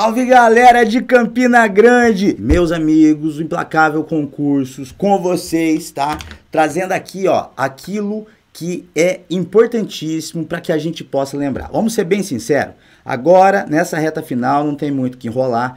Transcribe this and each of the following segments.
Salve galera de Campina Grande, meus amigos, o Implacável Concursos com vocês, tá? Trazendo aqui, ó, aquilo que é importantíssimo para que a gente possa lembrar. Vamos ser bem sincero, agora nessa reta final não tem muito que enrolar.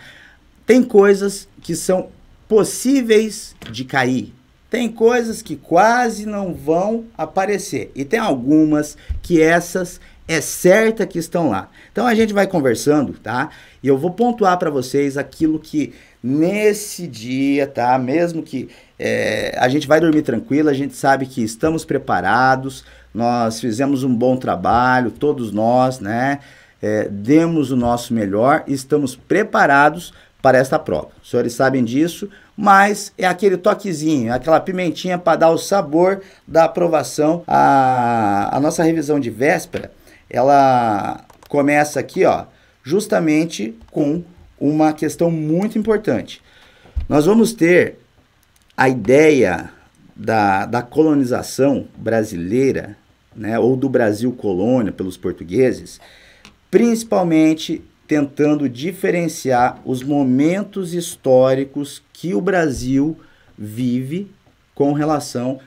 Tem coisas que são possíveis de cair, tem coisas que quase não vão aparecer e tem algumas que essas é certa que estão lá. Então a gente vai conversando, tá? E eu vou pontuar para vocês aquilo que nesse dia, tá? Mesmo que é, a gente vai dormir tranquilo, a gente sabe que estamos preparados, nós fizemos um bom trabalho, todos nós, né? É, demos o nosso melhor, estamos preparados para esta prova. Os senhores sabem disso, mas é aquele toquezinho, aquela pimentinha para dar o sabor da aprovação. A, a nossa revisão de véspera ela começa aqui, ó, justamente com uma questão muito importante. Nós vamos ter a ideia da, da colonização brasileira, né, ou do Brasil colônia pelos portugueses, principalmente tentando diferenciar os momentos históricos que o Brasil vive com relação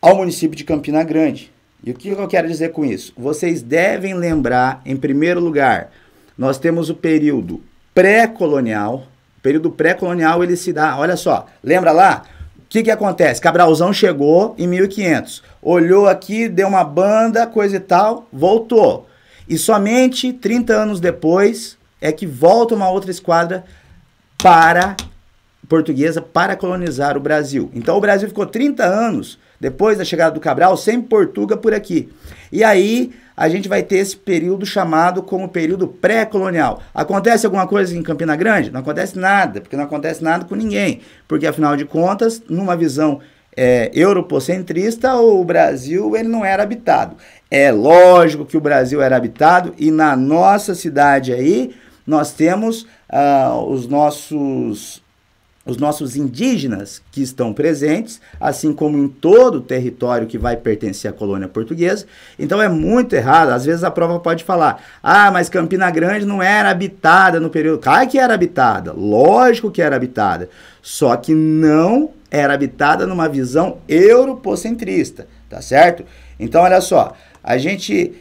ao município de Campina Grande. E o que eu quero dizer com isso? Vocês devem lembrar, em primeiro lugar, nós temos o período pré-colonial. O período pré-colonial ele se dá, olha só, lembra lá? O que, que acontece? Cabralzão chegou em 1500, olhou aqui, deu uma banda, coisa e tal, voltou. E somente 30 anos depois é que volta uma outra esquadra para portuguesa para colonizar o Brasil. Então o Brasil ficou 30 anos depois da chegada do Cabral, sempre Portuga por aqui. E aí a gente vai ter esse período chamado como período pré-colonial. Acontece alguma coisa em Campina Grande? Não acontece nada, porque não acontece nada com ninguém. Porque, afinal de contas, numa visão é, europocentrista, o Brasil ele não era habitado. É lógico que o Brasil era habitado e na nossa cidade aí nós temos ah, os nossos os nossos indígenas que estão presentes, assim como em todo o território que vai pertencer à colônia portuguesa. Então é muito errado. Às vezes a prova pode falar: ah, mas Campina Grande não era habitada no período. Claro que era habitada, lógico que era habitada, só que não era habitada numa visão europocentrista, tá certo? Então olha só, a gente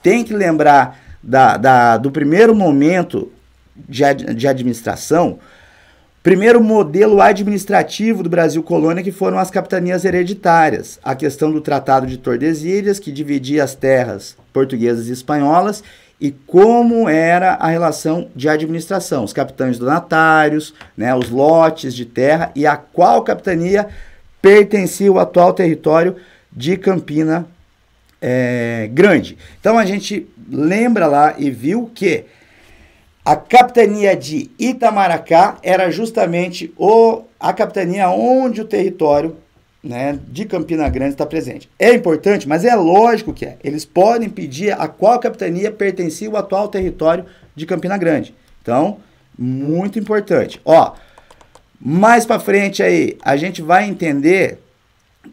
tem que lembrar da, da do primeiro momento de, de administração Primeiro modelo administrativo do Brasil colônia que foram as capitanias hereditárias, a questão do Tratado de Tordesilhas, que dividia as terras portuguesas e espanholas, e como era a relação de administração, os capitães donatários, né, os lotes de terra e a qual capitania pertencia o atual território de Campina é, Grande. Então a gente lembra lá e viu que a capitania de Itamaracá era justamente o, a capitania onde o território né, de Campina Grande está presente. É importante, mas é lógico que é. Eles podem pedir a qual capitania pertencia o atual território de Campina Grande. Então, muito importante. Ó, mais para frente aí, a gente vai entender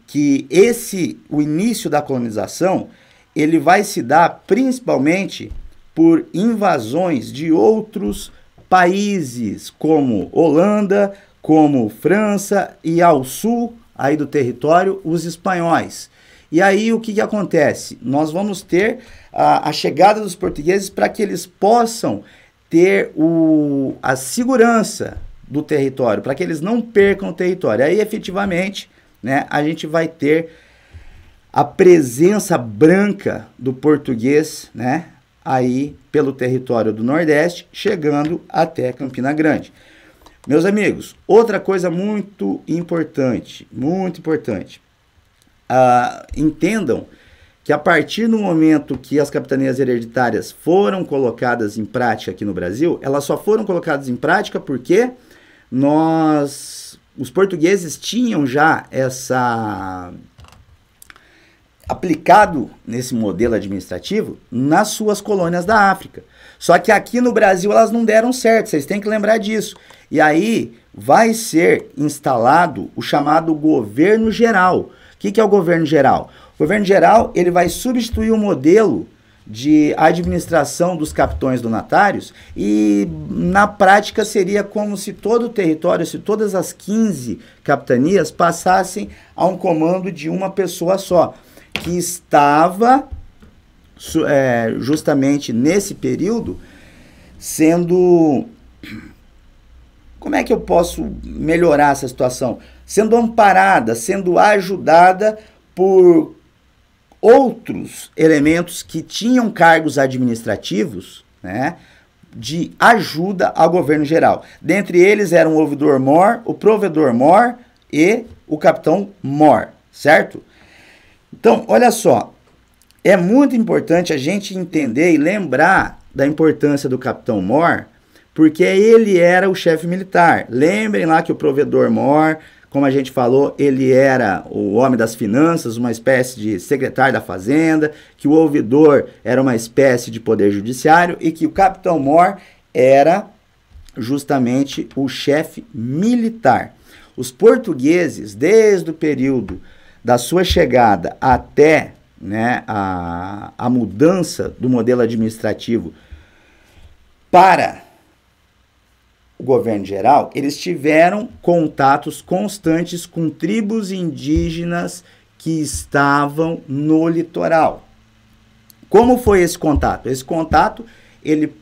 que esse o início da colonização, ele vai se dar principalmente por invasões de outros países, como Holanda, como França e ao sul aí do território, os espanhóis. E aí o que, que acontece? Nós vamos ter a, a chegada dos portugueses para que eles possam ter o, a segurança do território, para que eles não percam o território. Aí efetivamente né, a gente vai ter a presença branca do português né, aí pelo território do Nordeste, chegando até Campina Grande. Meus amigos, outra coisa muito importante, muito importante. Ah, entendam que a partir do momento que as capitanias hereditárias foram colocadas em prática aqui no Brasil, elas só foram colocadas em prática porque nós, os portugueses tinham já essa aplicado nesse modelo administrativo nas suas colônias da África. Só que aqui no Brasil elas não deram certo, vocês têm que lembrar disso. E aí vai ser instalado o chamado governo geral. O que, que é o governo geral? O governo geral ele vai substituir o modelo de administração dos capitões donatários e na prática seria como se todo o território, se todas as 15 capitanias passassem a um comando de uma pessoa só que estava é, justamente nesse período sendo. Como é que eu posso melhorar essa situação? Sendo amparada, sendo ajudada por outros elementos que tinham cargos administrativos, né? De ajuda ao governo geral. Dentre eles eram o ouvidor mor, o provedor mor e o capitão mor, certo? Então, olha só, é muito importante a gente entender e lembrar da importância do Capitão Mor, porque ele era o chefe militar. Lembrem lá que o provedor Mor, como a gente falou, ele era o homem das finanças, uma espécie de secretário da fazenda, que o ouvidor era uma espécie de poder judiciário e que o Capitão Mor era justamente o chefe militar. Os portugueses, desde o período da sua chegada até né, a, a mudança do modelo administrativo para o governo geral, eles tiveram contatos constantes com tribos indígenas que estavam no litoral. Como foi esse contato? Esse contato, ele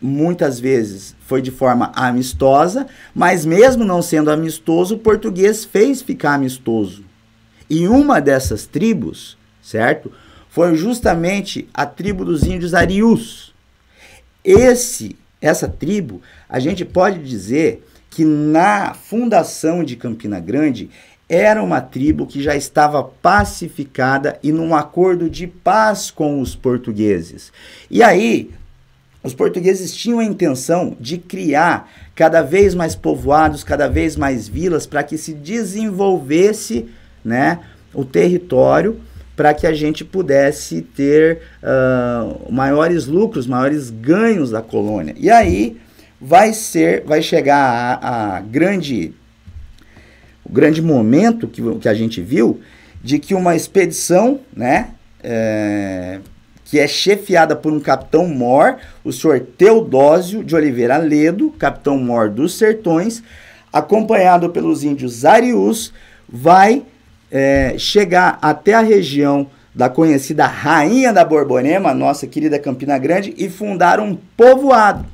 muitas vezes foi de forma amistosa, mas mesmo não sendo amistoso, o português fez ficar amistoso e uma dessas tribos, certo? Foi justamente a tribo dos índios Arius. Esse, essa tribo, a gente pode dizer que na fundação de Campina Grande era uma tribo que já estava pacificada e num acordo de paz com os portugueses. E aí, os portugueses tinham a intenção de criar cada vez mais povoados, cada vez mais vilas para que se desenvolvesse né, o território para que a gente pudesse ter uh, maiores lucros, maiores ganhos da colônia. E aí vai ser, vai chegar a, a grande, o grande momento que, que a gente viu de que uma expedição, né, é, que é chefiada por um capitão mor, o senhor Teodósio de Oliveira Ledo, capitão mor dos sertões, acompanhado pelos índios arius, vai é, chegar até a região da conhecida Rainha da Borbonema, nossa querida Campina Grande, e fundar um povoado.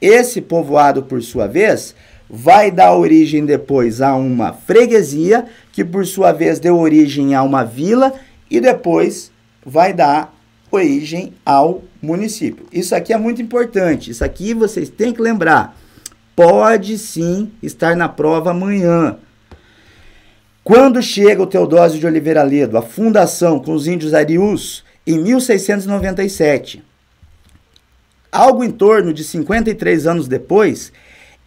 Esse povoado, por sua vez, vai dar origem depois a uma freguesia, que por sua vez deu origem a uma vila, e depois vai dar origem ao município. Isso aqui é muito importante, isso aqui vocês têm que lembrar. Pode sim estar na prova amanhã. Quando chega o Teodósio de Oliveira Ledo, a fundação com os índios arius, em 1697, algo em torno de 53 anos depois,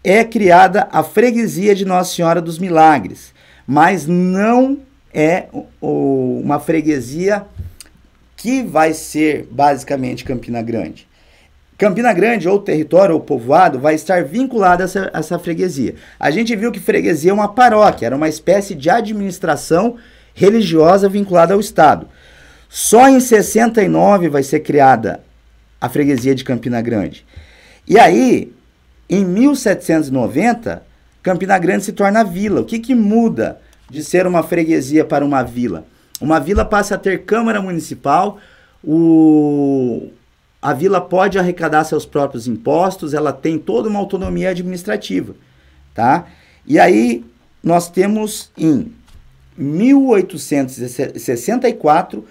é criada a freguesia de Nossa Senhora dos Milagres, mas não é uma freguesia que vai ser basicamente Campina Grande. Campina Grande, ou território, ou povoado, vai estar vinculado a essa, a essa freguesia. A gente viu que freguesia é uma paróquia, era uma espécie de administração religiosa vinculada ao Estado. Só em 69 vai ser criada a freguesia de Campina Grande. E aí, em 1790, Campina Grande se torna vila. O que, que muda de ser uma freguesia para uma vila? Uma vila passa a ter Câmara Municipal, o, a vila pode arrecadar seus próprios impostos, ela tem toda uma autonomia administrativa, tá? E aí nós temos em 1864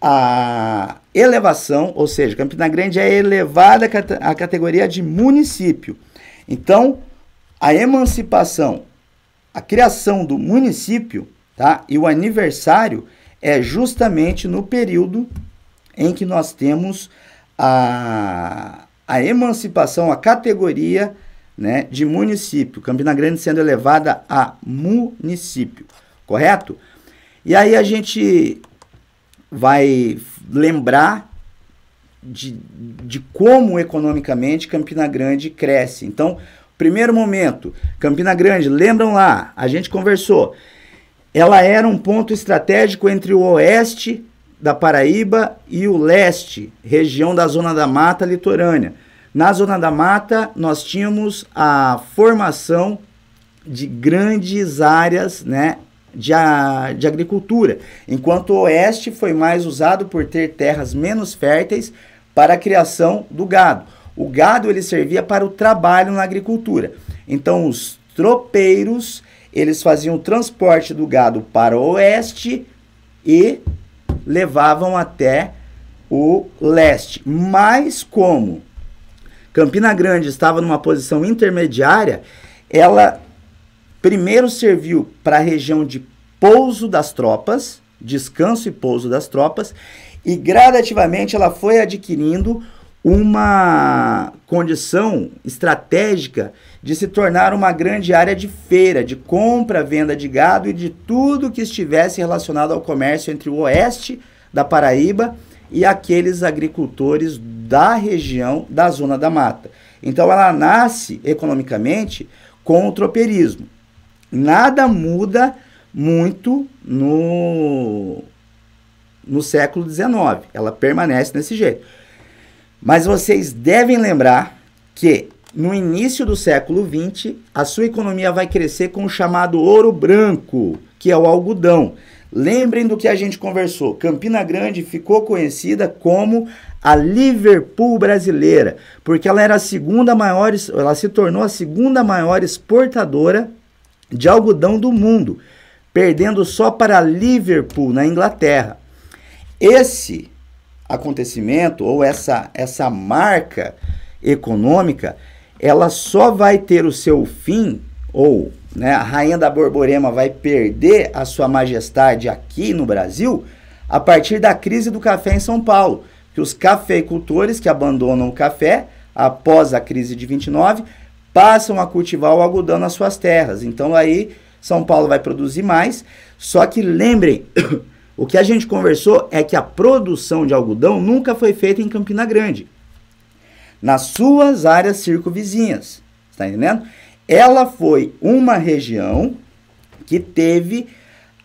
a elevação, ou seja, Campina Grande é elevada à categoria de município. Então, a emancipação, a criação do município, tá? E o aniversário é justamente no período em que nós temos a, a emancipação, a categoria né, de município, Campina Grande sendo elevada a município, correto? E aí a gente vai lembrar de, de como economicamente Campina Grande cresce. Então, primeiro momento, Campina Grande, lembram lá, a gente conversou, ela era um ponto estratégico entre o oeste da Paraíba e o leste, região da Zona da Mata litorânea. Na Zona da Mata, nós tínhamos a formação de grandes áreas né, de, a, de agricultura, enquanto o oeste foi mais usado por ter terras menos férteis para a criação do gado. O gado ele servia para o trabalho na agricultura. Então, os tropeiros eles faziam o transporte do gado para o oeste e levavam até o leste. Mas como Campina Grande estava numa posição intermediária, ela primeiro serviu para a região de pouso das tropas, descanso e pouso das tropas, e gradativamente ela foi adquirindo uma condição estratégica de se tornar uma grande área de feira, de compra, venda de gado e de tudo que estivesse relacionado ao comércio entre o oeste da Paraíba e aqueles agricultores da região da Zona da Mata. Então ela nasce economicamente com o tropeirismo. Nada muda muito no, no século XIX, ela permanece desse jeito. Mas vocês devem lembrar que no início do século 20, a sua economia vai crescer com o chamado ouro branco, que é o algodão. Lembrem do que a gente conversou. Campina Grande ficou conhecida como a Liverpool brasileira, porque ela era a segunda maior, ela se tornou a segunda maior exportadora de algodão do mundo, perdendo só para Liverpool na Inglaterra. Esse acontecimento ou essa, essa marca econômica, ela só vai ter o seu fim, ou né, a rainha da Borborema vai perder a sua majestade aqui no Brasil, a partir da crise do café em São Paulo. Que os cafeicultores que abandonam o café após a crise de 29 passam a cultivar o algodão nas suas terras. Então aí São Paulo vai produzir mais. Só que lembrem O que a gente conversou é que a produção de algodão nunca foi feita em Campina Grande, nas suas áreas circunvizinhas. Está entendendo? Ela foi uma região que teve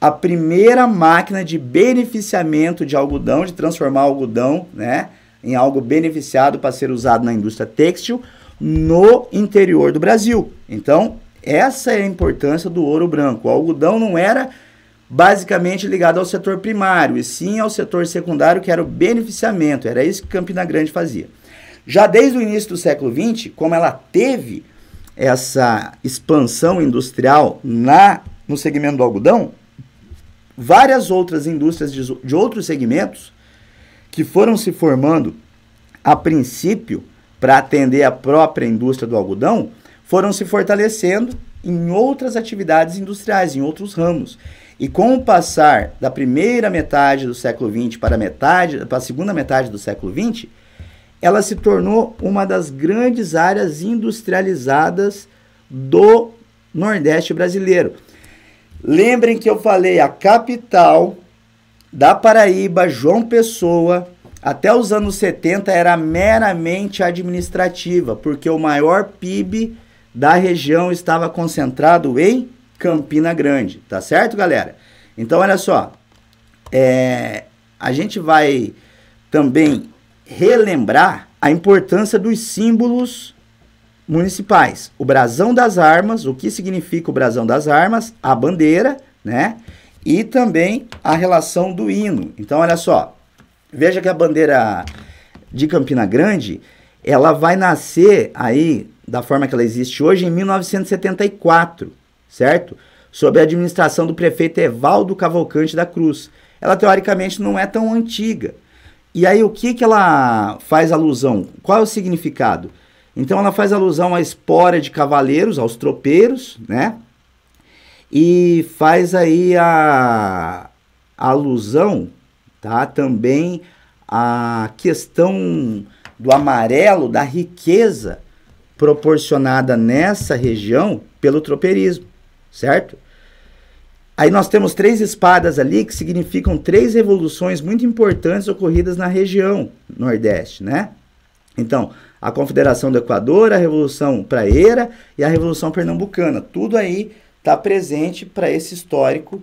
a primeira máquina de beneficiamento de algodão, de transformar algodão né, em algo beneficiado para ser usado na indústria têxtil no interior do Brasil. Então, essa é a importância do ouro branco. O algodão não era basicamente ligado ao setor primário, e sim ao setor secundário, que era o beneficiamento. Era isso que Campina Grande fazia. Já desde o início do século XX, como ela teve essa expansão industrial na, no segmento do algodão, várias outras indústrias de, de outros segmentos que foram se formando a princípio para atender a própria indústria do algodão foram se fortalecendo em outras atividades industriais, em outros ramos. E com o passar da primeira metade do século XX para a, metade, para a segunda metade do século XX, ela se tornou uma das grandes áreas industrializadas do Nordeste brasileiro. Lembrem que eu falei a capital da Paraíba, João Pessoa, até os anos 70 era meramente administrativa, porque o maior PIB da região estava concentrado em Campina Grande, tá certo, galera? Então, olha só, é, a gente vai também relembrar a importância dos símbolos municipais. O brasão das armas, o que significa o brasão das armas, a bandeira, né? E também a relação do hino. Então, olha só, veja que a bandeira de Campina Grande, ela vai nascer aí, da forma que ela existe hoje, em 1974, certo? Sob a administração do prefeito Evaldo Cavalcante da Cruz. Ela teoricamente não é tão antiga. E aí o que, que ela faz alusão? Qual é o significado? Então ela faz alusão à espora de cavaleiros, aos tropeiros, né? E faz aí a alusão, tá? Também à questão do amarelo, da riqueza proporcionada nessa região pelo tropeirismo certo? Aí nós temos três espadas ali que significam três revoluções muito importantes ocorridas na região Nordeste, né? Então, a Confederação do Equador, a Revolução Praeira e a Revolução Pernambucana. Tudo aí está presente para esse histórico.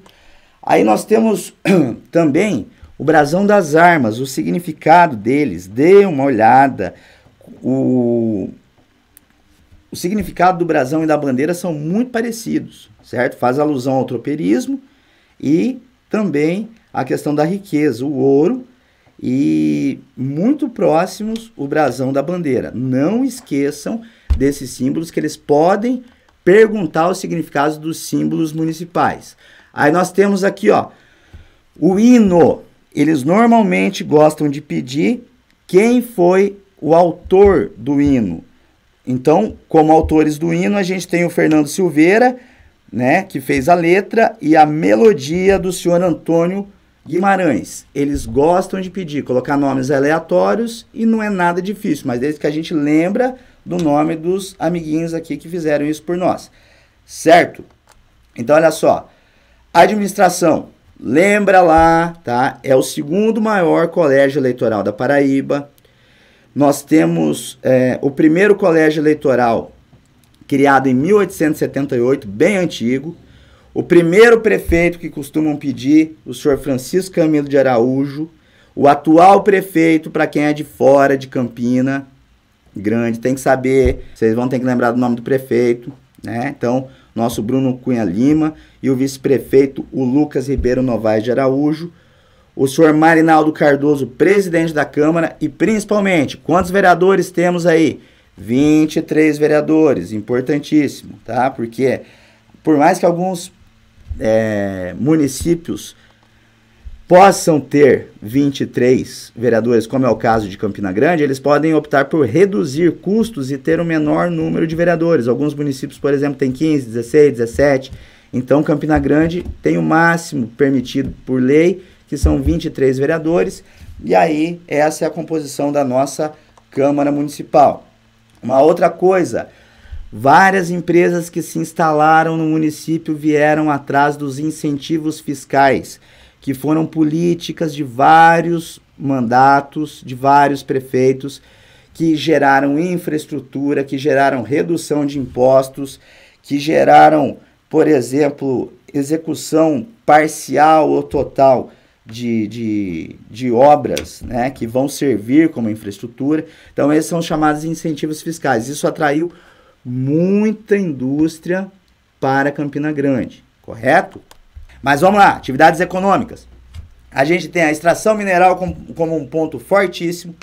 Aí nós temos também o brasão das armas, o significado deles. Dê uma olhada. O, o significado do brasão e da bandeira são muito parecidos, certo? Faz alusão ao tropeirismo e também à questão da riqueza, o ouro e muito próximos o brasão da bandeira. Não esqueçam desses símbolos que eles podem perguntar os significados dos símbolos municipais. Aí nós temos aqui, ó, o hino. Eles normalmente gostam de pedir quem foi o autor do hino. Então, como autores do hino, a gente tem o Fernando Silveira, né, que fez a letra e a melodia do senhor Antônio Guimarães. Eles gostam de pedir, colocar nomes aleatórios e não é nada difícil, mas desde que a gente lembra do nome dos amiguinhos aqui que fizeram isso por nós. Certo? Então, olha só. Administração, lembra lá, tá? É o segundo maior colégio eleitoral da Paraíba, nós temos é, o primeiro colégio eleitoral criado em 1878, bem antigo. O primeiro prefeito que costumam pedir, o senhor Francisco Camilo de Araújo, o atual prefeito, para quem é de fora de Campina Grande, tem que saber, vocês vão ter que lembrar do nome do prefeito, né? Então, nosso Bruno Cunha Lima e o vice-prefeito, o Lucas Ribeiro Novaes de Araújo o senhor Marinaldo Cardoso, presidente da Câmara, e principalmente, quantos vereadores temos aí? 23 vereadores, importantíssimo, tá? Porque por mais que alguns é, municípios possam ter 23 vereadores, como é o caso de Campina Grande, eles podem optar por reduzir custos e ter um menor número de vereadores. Alguns municípios, por exemplo, têm 15, 16, 17. Então, Campina Grande tem o máximo permitido por lei que são 23 vereadores, e aí essa é a composição da nossa Câmara Municipal. Uma outra coisa, várias empresas que se instalaram no município vieram atrás dos incentivos fiscais, que foram políticas de vários mandatos, de vários prefeitos, que geraram infraestrutura, que geraram redução de impostos, que geraram, por exemplo, execução parcial ou total de, de, de obras né, que vão servir como infraestrutura. Então, esses são chamados incentivos fiscais. Isso atraiu muita indústria para Campina Grande, correto? Mas vamos lá, atividades econômicas. A gente tem a extração mineral como, como um ponto fortíssimo.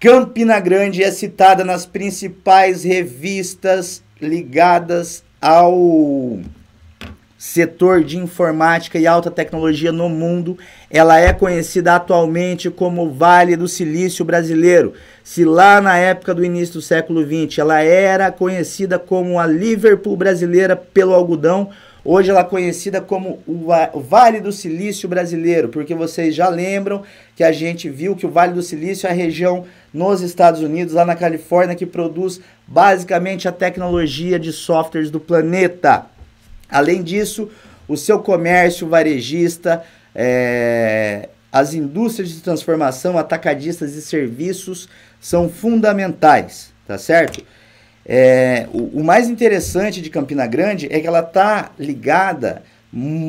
Campina Grande é citada nas principais revistas ligadas ao setor de informática e alta tecnologia no mundo. Ela é conhecida atualmente como Vale do Silício Brasileiro. Se lá na época do início do século XX ela era conhecida como a Liverpool brasileira pelo algodão, hoje ela é conhecida como o Vale do Silício Brasileiro, porque vocês já lembram que a gente viu que o Vale do Silício é a região nos Estados Unidos, lá na Califórnia, que produz basicamente a tecnologia de softwares do planeta. Além disso, o seu comércio varejista, é, as indústrias de transformação, atacadistas e serviços são fundamentais, tá certo? É, o, o, mais interessante de Campina Grande é que ela está ligada,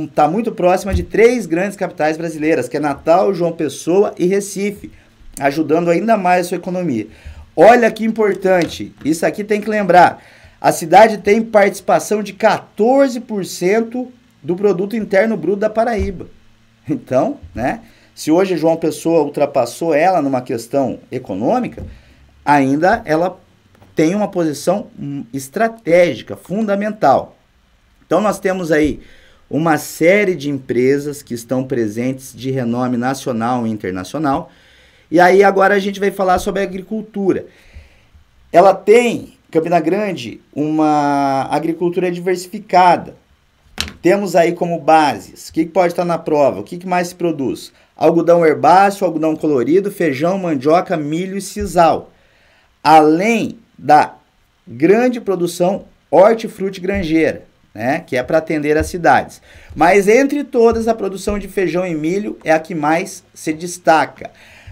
está hum, muito próxima de três grandes capitais brasileiras, que é Natal, João Pessoa e Recife, ajudando ainda mais a sua economia. Olha que importante, isso aqui tem que lembrar. A cidade tem participação de 14% do produto interno bruto da Paraíba. Então, né? Se hoje João Pessoa ultrapassou ela numa questão econômica, ainda ela tem uma posição hum, estratégica fundamental. Então nós temos aí uma série de empresas que estão presentes de renome nacional e internacional. E aí agora a gente vai falar sobre a agricultura. Ela tem Campina Grande, uma agricultura diversificada. Temos aí como bases, o que pode estar na prova, o que mais se produz? Algodão herbáceo, algodão colorido, feijão, mandioca, milho e sisal. Além da grande produção hortifruti granjeira, né, que é para atender as cidades. Mas entre todas, a produção de feijão e milho é a que mais se destaca.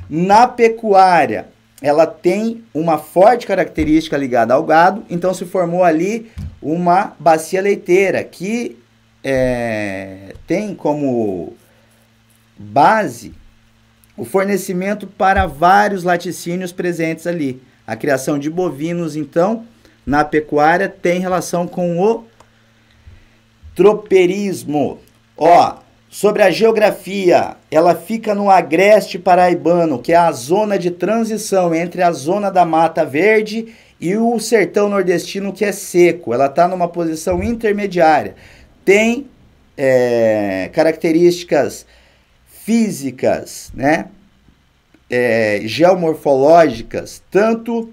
Na pecuária, ela tem uma forte característica ligada ao gado, então se formou ali uma bacia leiteira que é, tem como base o fornecimento para vários laticínios presentes ali. A criação de bovinos, então, na pecuária tem relação com o tropeirismo. Ó, Sobre a geografia, ela fica no agreste paraibano, que é a zona de transição entre a zona da Mata Verde e o sertão nordestino, que é seco. Ela está numa posição intermediária. Tem é, características físicas, né? É, geomorfológicas, tanto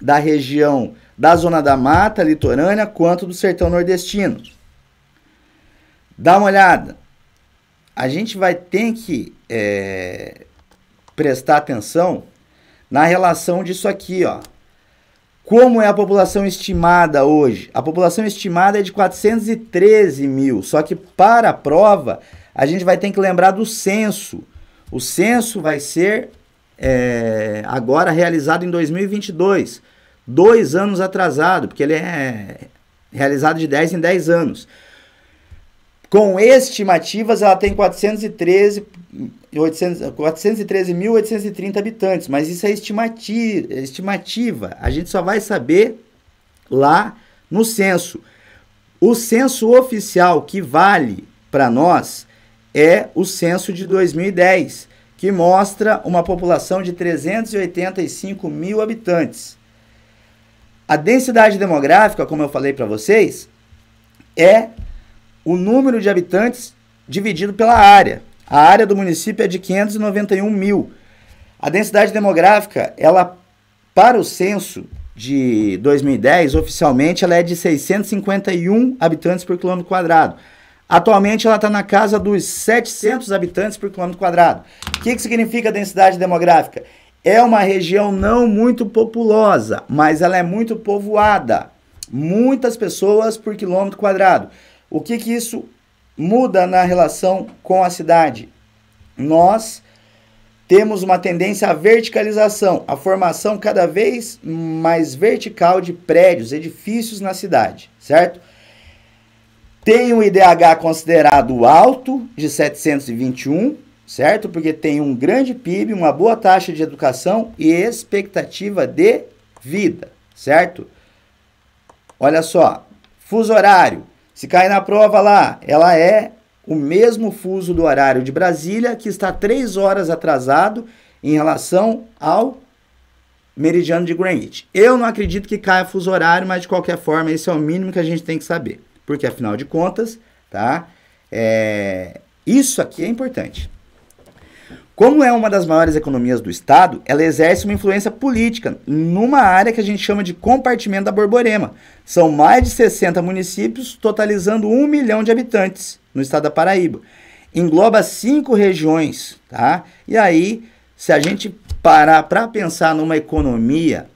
da região da zona da mata litorânea quanto do sertão nordestino. Dá uma olhada a gente vai ter que é, prestar atenção na relação disso aqui, ó. Como é a população estimada hoje? A população estimada é de 413 mil, só que para a prova a gente vai ter que lembrar do censo. O censo vai ser é, agora realizado em 2022, dois anos atrasado, porque ele é realizado de 10 em 10 anos. Com estimativas, ela tem 413 413.830 habitantes, mas isso é estimativa, estimativa. A gente só vai saber lá no censo. O censo oficial que vale para nós é o censo de 2010, que mostra uma população de 385 mil habitantes. A densidade demográfica, como eu falei para vocês, é o número de habitantes dividido pela área. A área do município é de 591 mil. A densidade demográfica, ela para o censo de 2010, oficialmente, ela é de 651 habitantes por quilômetro quadrado. Atualmente, ela está na casa dos 700 habitantes por quilômetro quadrado. O que, que significa densidade demográfica? É uma região não muito populosa, mas ela é muito povoada. Muitas pessoas por quilômetro quadrado. O que, que isso muda na relação com a cidade? Nós temos uma tendência à verticalização, à formação cada vez mais vertical de prédios, edifícios na cidade, certo? Tem um IDH considerado alto, de 721, certo? Porque tem um grande PIB, uma boa taxa de educação e expectativa de vida, certo? Olha só, fuso horário, se cair na prova lá, ela é o mesmo fuso do horário de Brasília, que está três horas atrasado em relação ao meridiano de Greenwich. Eu não acredito que caia fuso horário, mas de qualquer forma, esse é o mínimo que a gente tem que saber. Porque afinal de contas, tá? É... Isso aqui é importante. Como é uma das maiores economias do Estado, ela exerce uma influência política numa área que a gente chama de compartimento da Borborema. São mais de 60 municípios, totalizando um milhão de habitantes no estado da Paraíba. Engloba cinco regiões, tá? E aí, se a gente parar para pensar numa economia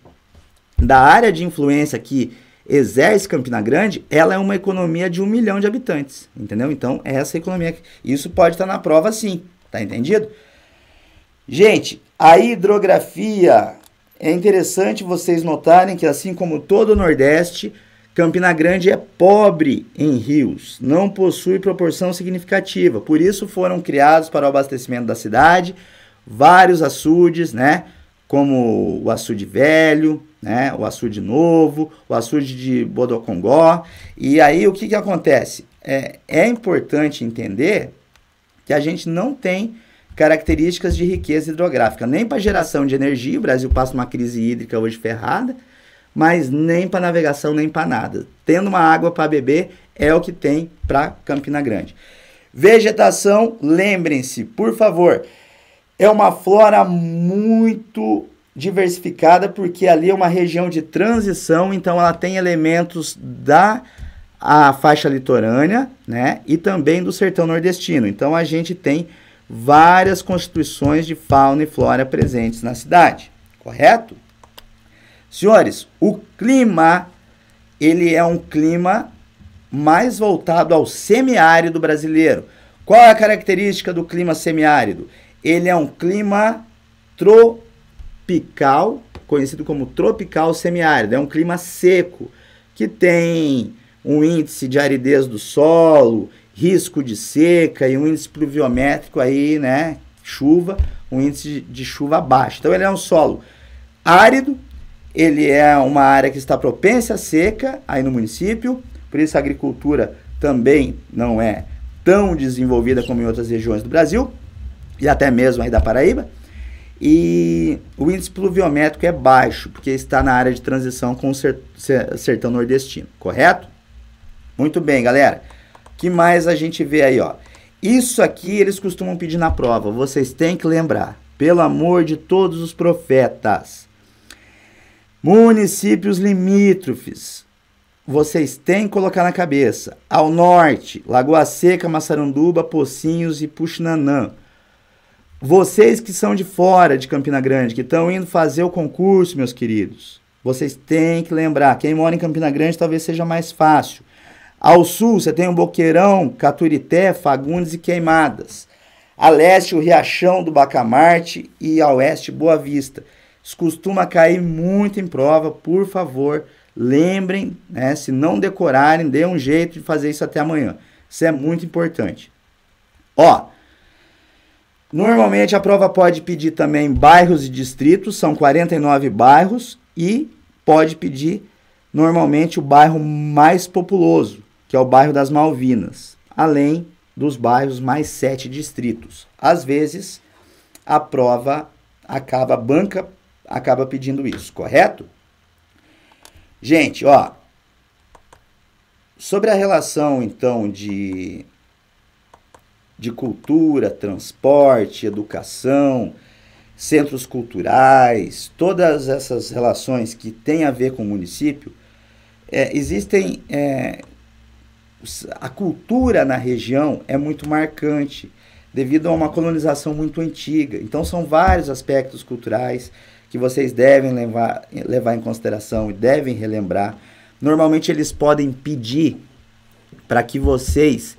da área de influência que exerce Campina Grande, ela é uma economia de um milhão de habitantes, entendeu? Então, é essa economia, isso pode estar tá na prova sim, tá entendido? Gente, a hidrografia é interessante vocês notarem que, assim como todo o Nordeste, Campina Grande é pobre em rios, não possui proporção significativa. Por isso foram criados para o abastecimento da cidade vários açudes, né? Como o açude velho, né? O açude novo, o açude de Bodocongó. E aí o que, que acontece? É, é importante entender que a gente não tem características de riqueza hidrográfica. Nem para geração de energia, o Brasil passa uma crise hídrica hoje ferrada, mas nem para navegação, nem para nada. Tendo uma água para beber é o que tem para Campina Grande. Vegetação, lembrem-se, por favor, é uma flora muito diversificada porque ali é uma região de transição, então ela tem elementos da a faixa litorânea, né, e também do sertão nordestino. Então a gente tem várias constituições de fauna e flora presentes na cidade, correto? Senhores, o clima ele é um clima mais voltado ao semiárido brasileiro. Qual é a característica do clima semiárido? Ele é um clima tropical, conhecido como tropical semiárido. É um clima seco, que tem um índice de aridez do solo risco de seca e um índice pluviométrico aí, né? Chuva, um índice de chuva baixo. Então ele é um solo árido, ele é uma área que está propensa à seca aí no município, por isso a agricultura também não é tão desenvolvida como em outras regiões do Brasil e até mesmo aí da Paraíba. E o índice pluviométrico é baixo, porque está na área de transição com o sertão nordestino, correto? Muito bem, galera que mais a gente vê aí, ó? Isso aqui eles costumam pedir na prova, vocês têm que lembrar, pelo amor de todos os profetas. Municípios limítrofes, vocês têm que colocar na cabeça. Ao norte, Lagoa Seca, Massaranduba, Pocinhos e Puxinanã. Vocês que são de fora de Campina Grande, que estão indo fazer o concurso, meus queridos, vocês têm que lembrar. Quem mora em Campina Grande talvez seja mais fácil. Ao sul, você tem o Boqueirão, Caturité, Fagundes e Queimadas. A leste, o Riachão do Bacamarte e a oeste, Boa Vista. Isso costuma cair muito em prova, por favor, lembrem, né? Se não decorarem, dê um jeito de fazer isso até amanhã. Isso é muito importante. Ó, normalmente a prova pode pedir também bairros e distritos, são 49 bairros, e pode pedir normalmente o bairro mais populoso que é o bairro das Malvinas, além dos bairros mais sete distritos. Às vezes, a prova acaba, a banca acaba pedindo isso, correto? Gente, ó, sobre a relação então de, de cultura, transporte, educação, centros culturais, todas essas relações que têm a ver com o município, é, existem é, a cultura na região é muito marcante devido a uma colonização muito antiga. Então são vários aspectos culturais que vocês devem levar, levar em consideração e devem relembrar. Normalmente eles podem pedir para que vocês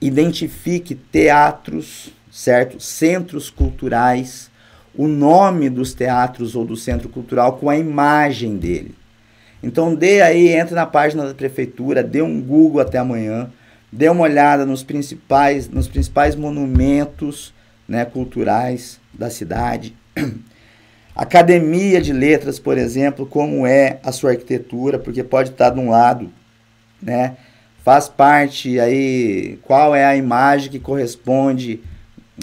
identifiquem teatros, certo? Centros culturais, o nome dos teatros ou do centro cultural com a imagem dele. Então dê aí, entre na página da prefeitura, dê um Google até amanhã, dê uma olhada nos principais, nos principais monumentos né, culturais da cidade. Academia de Letras, por exemplo, como é a sua arquitetura, porque pode estar de um lado, né? Faz parte aí qual é a imagem que corresponde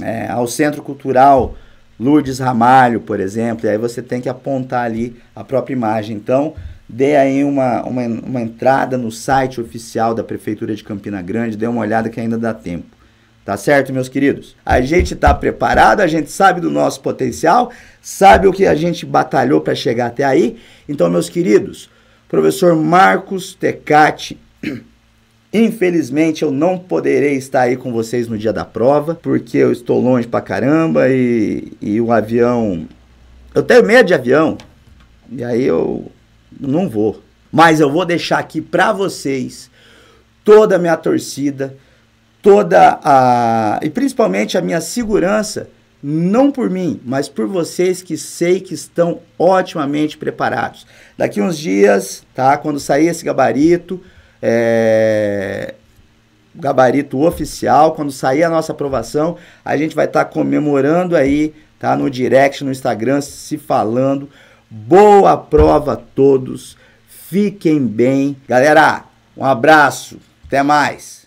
é, ao Centro Cultural Lourdes Ramalho, por exemplo, e aí você tem que apontar ali a própria imagem. Então, dê aí uma, uma, uma entrada no site oficial da Prefeitura de Campina Grande, dê uma olhada que ainda dá tempo. Tá certo, meus queridos? A gente está preparado, a gente sabe do nosso potencial, sabe o que a gente batalhou para chegar até aí. Então, meus queridos, professor Marcos Tecati, infelizmente eu não poderei estar aí com vocês no dia da prova, porque eu estou longe pra caramba e, e o avião. Eu tenho medo de avião. E aí eu não vou. Mas eu vou deixar aqui para vocês toda a minha torcida, toda a. e principalmente a minha segurança, não por mim, mas por vocês que sei que estão otimamente preparados. Daqui uns dias, tá? Quando sair esse gabarito, é, gabarito oficial, quando sair a nossa aprovação, a gente vai estar tá comemorando aí, tá? No direct, no Instagram, se falando Boa prova a todos. Fiquem bem. Galera, um abraço. Até mais.